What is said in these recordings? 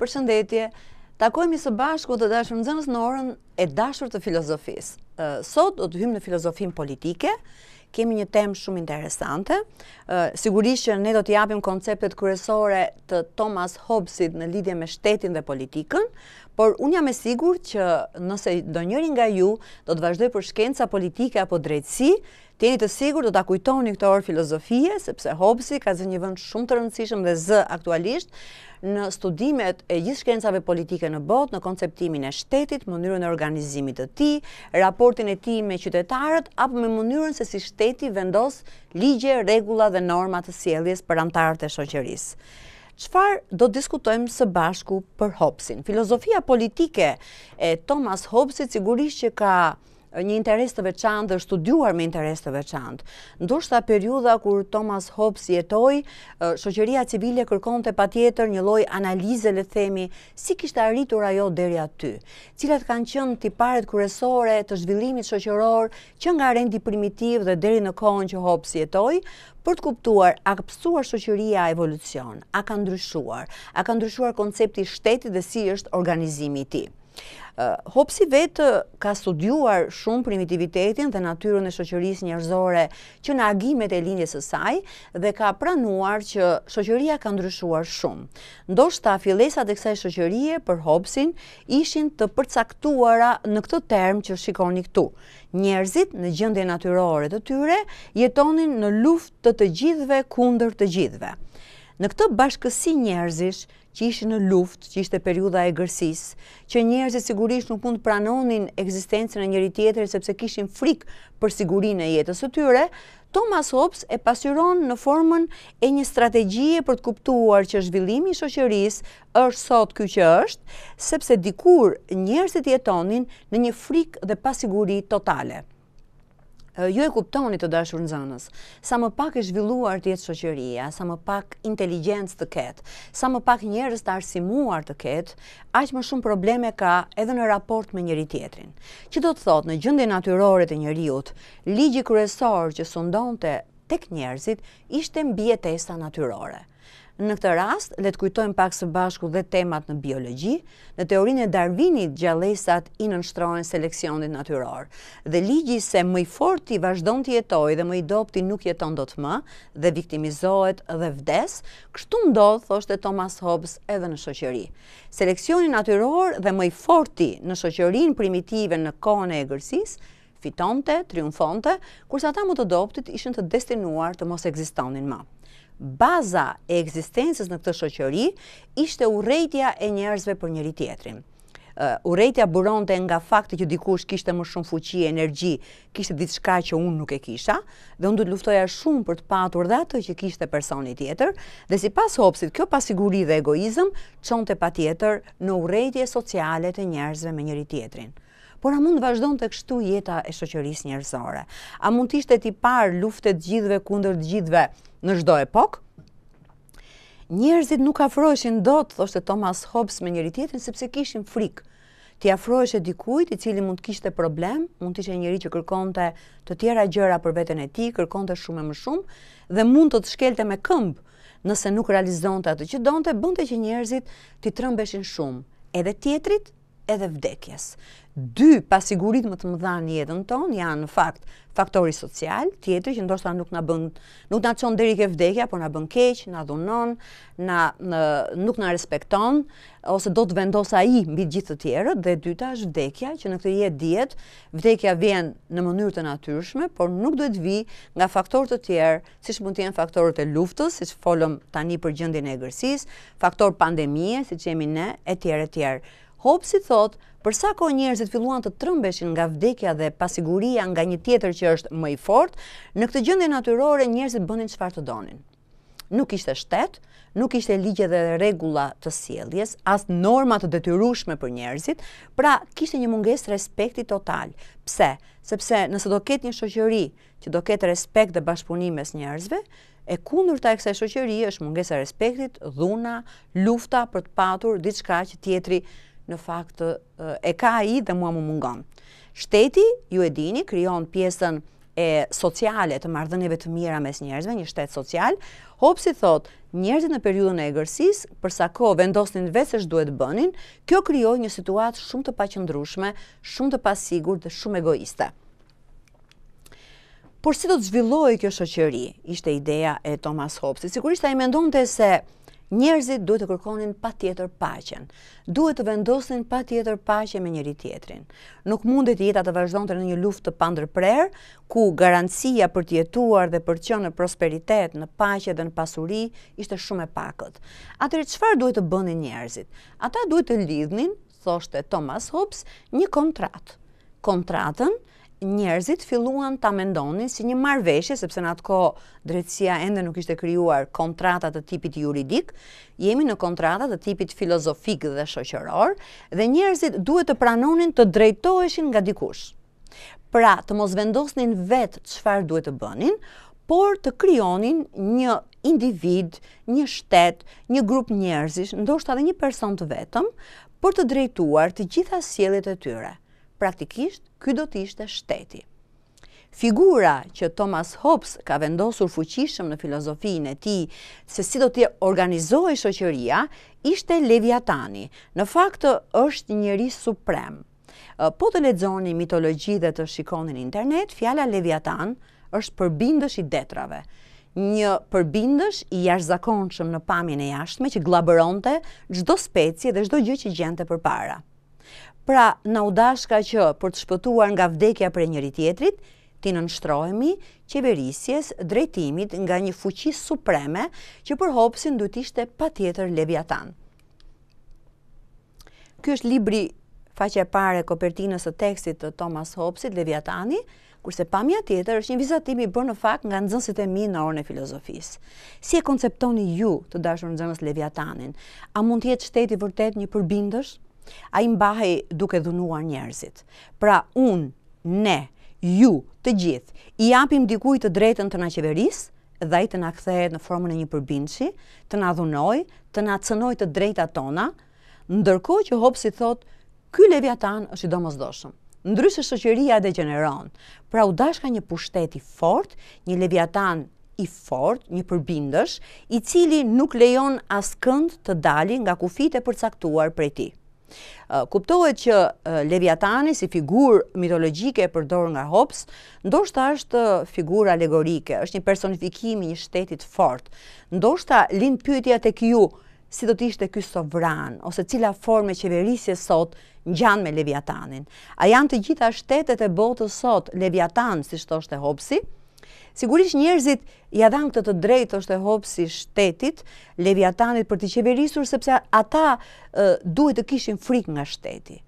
për shëndetje. Takojmë i së bashku të dashur në zënës në orën e dashur të filozofisë. Sot do të hymë në filozofim politike, kemi një temë shumë interesante. Sigurisht që ne do të japim konceptet kërësore të Thomas Hobbesit në lidhje me shtetin dhe politikën, por unë jam e sigur që nëse do njëri nga ju do të vazhdoj për shkenca politike apo drejtësi, tjeni të sigur do të akujton një këto orë filozofie, sepse Hobbesi ka zë një vënd shumë të rëndësishëm dhe zë aktualisht në studimet e gjithë shkencave politike në bot, në konceptimin e shtetit, mënyrën e organizimit të ti, raportin e ti me qytetarët, apo me mënyrën se si shteti vendos ligje, regula dhe norma të sieljes për antarët e shoqerisë qëfar do diskutojmë së bashku për Hobbesin. Filozofia politike e Thomas Hobbesit sigurisht që ka një interes të veçantë dhe studuar me interes të veçantë. Ndushta periuda kur Thomas Hobbes jetoj, shoqëria civile kërkon të patjetër një loj analize le themi si kishtë arritur ajo deri aty, cilat kanë qënë tiparet kërësore të zhvillimit shoqëror që nga rendi primitiv dhe deri në kohën që Hobbes jetoj, për të kuptuar a pësuar shoqëria evolucion, a ka ndryshuar, a ka ndryshuar koncepti shtetit dhe si është organizimi ti. Hopsi vetë ka studuar shumë primitivitetin dhe natyru në shoqëris njërzore që në agimet e linjës e saj dhe ka pranuar që shoqëria ka ndryshuar shumë. Ndo shta filesat e kësaj shoqërie për Hopsin ishin të përcaktuara në këtë term që shikoni këtu. Njerëzit në gjëndje natyrore të tyre jetonin në luft të të gjithve kunder të gjithve. Në këtë bashkësi njerëzish, që ishë në luft, që ishte periuda e gërsis, që njerës e sigurisht nuk mund pranonin eksistencën e njëri tjetër, sepse kishin frikë për sigurin e jetës të tyre, Thomas Hobbes e pasyron në formën e një strategjie për të kuptuar që zhvillimi i shoqëris është sot kjo që është, sepse dikur njerës e tjetonin në një frikë dhe pasiguri totale. Ju e kuptoni të dashur nzanës, sa më pak e zhvilluar të jetë shoqëria, sa më pak inteligjencë të ketë, sa më pak njerëz të arsimuar të ketë, aq më shumë probleme ka edhe në raport me njëri tjetrin. Që do të thotë, në gjendjen natyrore të njerëzit, ligji kryesor që sundonte tek njerëzit ishte mbietesa natyrore. Në këtë rast, le të kujtojmë pak së bashku dhe temat në biologji, në teorinë e Darwinit gjallësat i nënshtrohen seleksionit natyror, dhe ligji se më i forti vazhdon të jetoj dhe më i dopti nuk jeton do të më, dhe viktimizohet dhe vdes, kështu ndodhë, thoshte Thomas Hobbes edhe në shoqëri. Seleksionit natyror dhe më i forti në shoqërin primitive në kone e gërsis, fitonte, triumfonte, kursa ta më të doptit ishën të destinuar të mos eksistonin ma baza e eksistencës në këtë shoqëri ishte urejtja e njerëzve për njëri tjetrin. Urejtja buronte nga fakti që dikush kishte më shumë fuqi e energji, kishte ditë shka që unë nuk e kisha, dhe unë du të luftoja shumë për të patur dhe atë që kishte personit tjetër, dhe si pas hopsit, kjo pasiguri dhe egoizm, qonë të pa tjetër në urejtje sociale të njerëzve me njëri tjetrin por a mund vazhdojnë të kështu jeta e shoqëris njërzore? A mund të ishte ti parë luftet gjithve kundër gjithve në shdo epok? Njërzit nuk afroeshin do të, thoshtë Thomas Hobbes me njëri tjetën, sepse kishin frikë ti afrohesh dikujt i cili mund të kishte problem, mund të ishte njëri që kërkonte të tjera gjëra për veten e tij, kërkonte shumë e më shumë dhe mund të të shkelte me këmb nëse nuk realizonte atë që donte, bënte që njerëzit të trëmbeshin shumë. Edhe tjetrit edhe vdekjes. Dy pasigurit më të mëdha në jetën tonë janë në fakt faktori social, tjetër që ndoshta nuk na bën nuk na çon deri ke vdekja, por na bën keq, na dhunon, na në, nuk na respekton ose do të vendos ai mbi gjithë të tjerët dhe e dyta është vdekja që në këtë jetë dihet, vdekja vjen në mënyrë të natyrshme, por nuk duhet vi nga faktorë të tjerë, siç mund të jenë faktorët e luftës, siç folëm tani për gjendjen e egërsisë, faktor pandemie, siç jemi ne, etj etj si thot, përsa ko njerëzit filluan të trëmbeshin nga vdekja dhe pasiguria nga një tjetër që është më i fort, në këtë gjëndje natyrore njerëzit bënin farë të donin. Nuk ishte shtetë, nuk ishte ligje dhe regula të sieljes, as norma të detyrushme për njerëzit, pra kishte një munges respekti total. Pse? Sepse nëse do ketë një shoqëri që do ketë respekt dhe bashkëpunim mes njerëzve, e kundur ta e kësaj shoqëri është munges e respektit, dhuna, lufta për të patur, diçka që tjetri në fakt e ka i dhe mua më mungon. Shteti, ju e dini, kryon pjesën e sociale të mardhënjeve të mira mes njerëzve, një shtetë social, hopsi thot, njerëzit në periudën e egërsis, përsa ko vendosnin vese shë duhet bënin, kjo kryoj një situatë shumë të paqëndrushme, shumë të pasigur dhe shumë egoiste. Por si do të zhvillohi kjo shëqëri, ishte ideja e Thomas Hobbes. Sigurisht a i mendonte se njerëzit duhet të kërkonin pa tjetër pachen, duhet të vendosin pa tjetër pachen me njëri tjetrin. Nuk mundet të jeta të vazhdojnë të në një luft të pandër ku garancia për tjetuar dhe për qënë në prosperitet, në pachet dhe në pasuri, ishte shumë e pakët. Atërë, qëfar duhet të bëni njerëzit? Ata duhet të lidhnin, thoshte Thomas Hobbes, një kontratë. Kontratën, njerëzit filluan ta mendonin si një marrveshje sepse në atë ko drejtësia ende nuk ishte krijuar kontrata të tipit juridik, jemi në kontrata të tipit filozofik dhe shoqëror dhe njerëzit duhet të pranonin të drejtoheshin nga dikush. Pra, të mos vendosnin vetë çfarë duhet të bënin, por të krijonin një individ, një shtet, një grup njerëzish, ndoshta edhe një person të vetëm për të drejtuar të gjitha sjelljet e tyre praktikisht ky do të ishte shteti. Figura që Thomas Hobbes ka vendosur fuqishëm në filozofinë e tij se si do të organizohej shoqëria ishte Leviatani. Në fakt është njëri suprem. Po të lexoni mitologji dhe të shikoni në internet, fjala Leviatan është përbindësh i detrave, një përbindësh i jashtëzakonshëm në pamjen e jashtme që gllabëronte çdo specie dhe çdo gjë që gjente përpara. Pra, në udashka që për të shpëtuar nga vdekja për njëri tjetrit, ti nështrojmi qeverisjes drejtimit nga një fuqi supreme që për hopsin du t'ishte pa tjetër leviatan. Ky është libri faqe pare kopertinës të tekstit të Thomas Hopsit, Leviatani, kurse pamja tjetër është një vizatimi bërë në fakt nga nëzënsit e mi në orën e filozofisë. Si e konceptoni ju të dashur nëzënës Leviatanin? A mund tjetë shteti vërtet një përbindësh? A i mbahe duke dhunuar njerëzit. Pra unë, ne, ju, të gjithë, i apim dikuj të drejtën të na qeverisë, dhe i të na kthehet në formën e një përbindshi, të na dhunoj, të na cënoj të drejta tona, ndërkohë që Hobbes i thot, ky Leviatan është i domosdoshëm. Ndryshe shoqëria degeneron. Pra u dashka një pushtet i fort, një Leviatan i fort, një përbindësh, i cili nuk lejon askënd të dali nga kufit e përcaktuar prej tij. Kuptohet që Leviatani si figur mitologjike e përdor nga Hobbes, ndoshta është figur alegorike, është një personifikimi një shtetit fort. Ndoshta lind pyetja tek ju, si do të ishte ky sovran ose cila forme qeverisje sot ngjan me Leviatanin? A janë të gjitha shtetet e botës sot Leviatan, siç thoshte Hobbesi? Sigurisht njerëzit ja dhan këtë të drejtë është e hop si shtetit, Leviatanit për të qeverisur sepse ata duhet të kishin frikë nga shteti.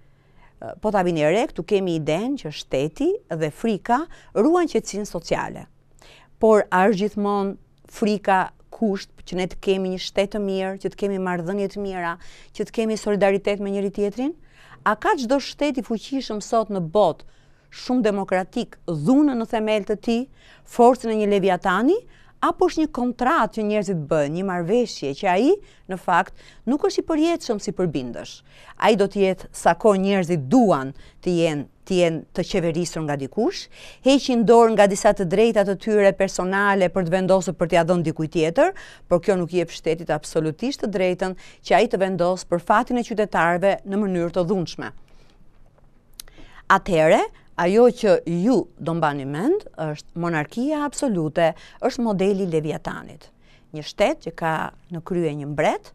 po ta vini re, këtu kemi iden që shteti dhe frika ruajnë qetësinë sociale. Por a është gjithmonë frika kusht që ne të kemi një shtet të mirë, që të kemi marrëdhënie të mira, që të kemi solidaritet me njëri tjetrin? A ka çdo shtet i fuqishëm sot në botë shumë demokratik dhunë në themel të ti, forcën e një leviatani, apo është një kontrat që njerëzit bën, një marveshje që i, në fakt, nuk është i përjetë shumë si përbindësh. i do të jetë sa ko njerëzit duan të jenë të jenë të qeverisur nga dikush, heqin dorë nga disa të drejtat të tyre personale për të vendosur për të dhënë dikuj tjetër, por kjo nuk jep shtetit absolutisht të drejtën që ai të vendosë për fatin e qytetarve në mënyrë të dhunshme. Atere, ajo që ju do mbani mend është monarkia absolute, është modeli Leviatanit një shtet që ka në krye një mbret,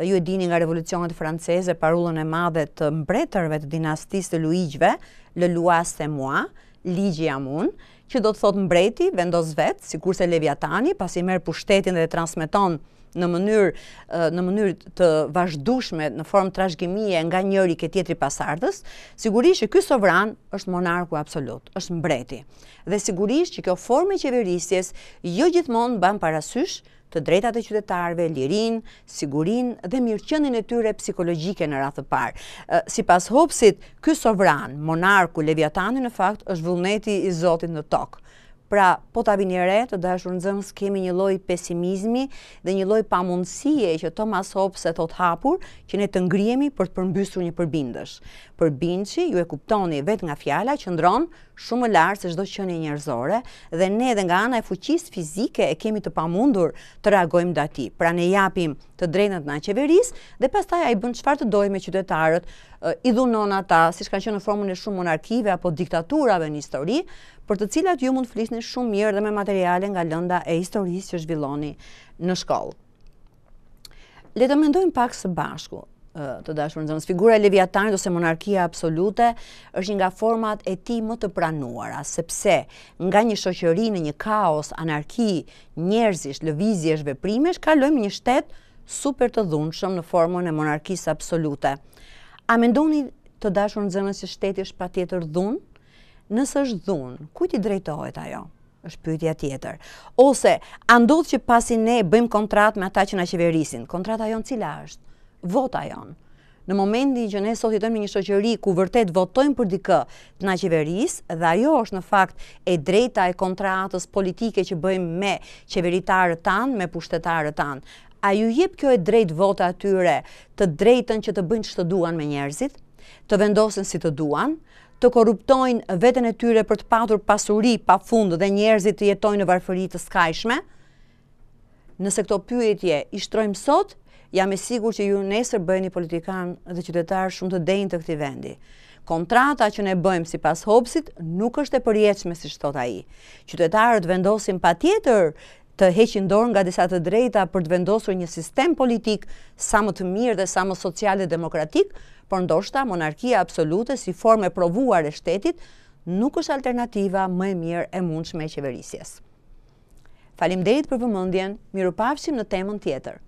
ju e dini nga revolucionet franceze parullën e madhe të mbretërve të dinastisë të Luigjve, Le Lois et moi, ligji jam unë, që do të thotë mbreti vendos vetë, si kurse Leviatani, pasi merë pushtetin dhe transmiton transmeton në mënyrë në mënyrë të vazhdueshme në formë trashëgimie nga njëri ke tjetri pasardhës sigurisht që ky sovran është monarku absolut, është mbreti. Dhe sigurisht që kjo formë qeverisjes jo gjithmonë mban parasysh të drejtat e qytetarëve, lirinë, sigurinë dhe mirëqenien e tyre psikologjike në radhë të parë. Sipas Hobbesit, ky sovran, monarku Leviatani në fakt është vullneti i Zotit në tokë. Pra, po të avini re, të dashur në zëmës, kemi një loj pesimizmi dhe një loj pamundësie që Thomas Hobbes e thot hapur që ne të ngrijemi për të përmbysur një përbindësh. Përbindëshi ju e kuptoni vetë nga fjala që ndronë shumë larë se shdo që një njërzore dhe ne dhe nga ana e fuqis fizike e kemi të pamundur të reagojmë dhe ati. Pra, ne japim të drejnët nga qeveris dhe pas taj a i bënd qëfar të dojme qytetarët idhunon ata, si shkanë që në formën e shumë monarkive apo diktaturave në histori, për të cilat ju mund flisni shumë mirë dhe me materiale nga lënda e historisë që zhvilloni në shkollë. Le të mendojmë pak së bashku, të dashur nxënës, figura e leviatanit ose monarkia absolute është një nga format e ti më të pranuara, sepse nga një shoqëri në një kaos anarki, njerëzish lëvizjesh veprimesh, kalojmë në një shtet super të dhunshëm në formën e monarkisë absolute. A mendoni, të dashur nxënës, se shteti është patjetër dhun? nësë është dhunë, kujt i drejtohet ajo? është pyetja tjetër. Ose, a ndodh që pasi ne bëjmë kontrat me ata që na qeverisin, kontrat ajon cila është? Vota ajon. Në momentin që ne sot jetëm një shoqëri ku vërtet votojmë për dikë të na qeveris, dhe ajo është në fakt e drejta e kontratës politike që bëjmë me qeveritarët tanë, me pushtetarët tanë, a ju jep kjo e drejt vota atyre të drejtën që të bëjnë që të duan me njerëzit, të vendosin si të duan, të korruptojnë vetën e tyre për të patur pasuri pa fund dhe njerëzit të jetojnë në varfëri të skajshme. Nëse këto pyetje i shtrojmë sot, jam e sigur që ju nesër bëjë një politikan dhe qytetarë shumë të dejnë të këti vendi. Kontrata që ne bëjmë si pas hopsit nuk është e përjeqme si shtota i. Qytetarët vendosim pa tjetër të heqin dorë nga disa të drejta për të vendosur një sistem politik sa më të mirë dhe sa më social demokratik, por ndoshta monarkia absolute si forme provuar e shtetit nuk është alternativa më e mirë e mundshme e qeverisjes. Falim derit për vëmëndjen, miru pafshim në temën tjetër.